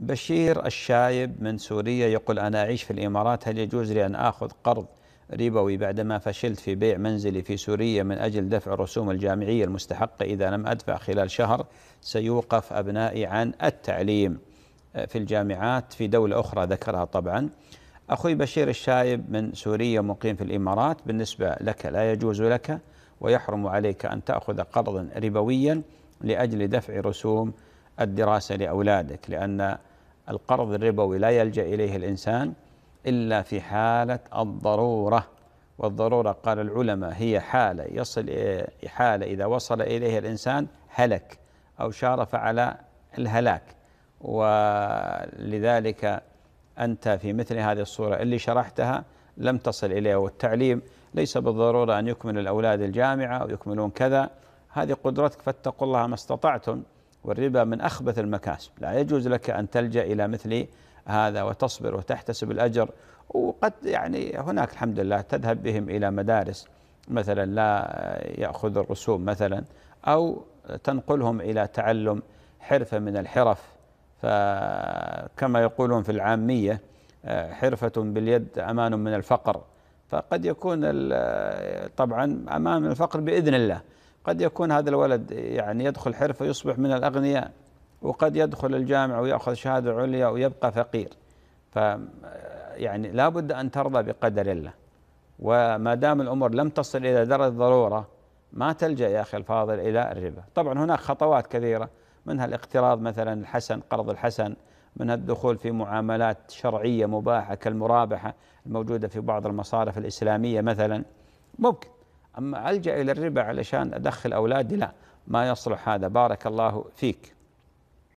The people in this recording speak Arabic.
بشير الشايب من سوريا يقول أنا أعيش في الإمارات هل يجوز لي أن آخذ قرض ربوي بعدما فشلت في بيع منزلي في سوريا من أجل دفع رسوم الجامعية المستحقة إذا لم أدفع خلال شهر سيوقف أبنائي عن التعليم في الجامعات في دولة أخرى ذكرها طبعا أخوي بشير الشايب من سوريا مقيم في الإمارات بالنسبة لك لا يجوز لك ويحرم عليك أن تأخذ قرضا ربويا لأجل دفع رسوم الدراسة لأولادك لأن القرض الربوي لا يلجأ إليه الإنسان إلا في حالة الضرورة والضرورة قال العلماء هي حالة يصل حالة إذا وصل إليها الإنسان هلك أو شارف على الهلاك ولذلك أنت في مثل هذه الصورة اللي شرحتها لم تصل إليها والتعليم ليس بالضرورة أن يكمل الأولاد الجامعة أو يكملون كذا هذه قدرتك فاتقوا الله ما استطعتم والربا من أخبث المكاسب لا يجوز لك أن تلجأ إلى مثل هذا وتصبر وتحتسب الأجر وقد يعني هناك الحمد لله تذهب بهم إلى مدارس مثلا لا يأخذ الرسوم مثلا أو تنقلهم إلى تعلم حرفة من الحرف فكما يقولون في العامية حرفة باليد أمان من الفقر فقد يكون طبعا أمان من الفقر بإذن الله قد يكون هذا الولد يعني يدخل حرفة يصبح من الأغنياء وقد يدخل الجامعة ويأخذ شهادة عليا ويبقى فقير ف يعني لابد أن ترضى بقدر الله وما دام الأمور لم تصل إلى درجة الضرورة ما تلجأ يا أخي الفاضل إلى الربا طبعا هناك خطوات كثيرة منها الاقتراض مثلا الحسن قرض الحسن منها الدخول في معاملات شرعية مباحة كالمرابحة الموجودة في بعض المصارف الإسلامية مثلا ممكن أما ألجأ إلى الربا علشان أدخل أولادي لا ما يصلح هذا بارك الله فيك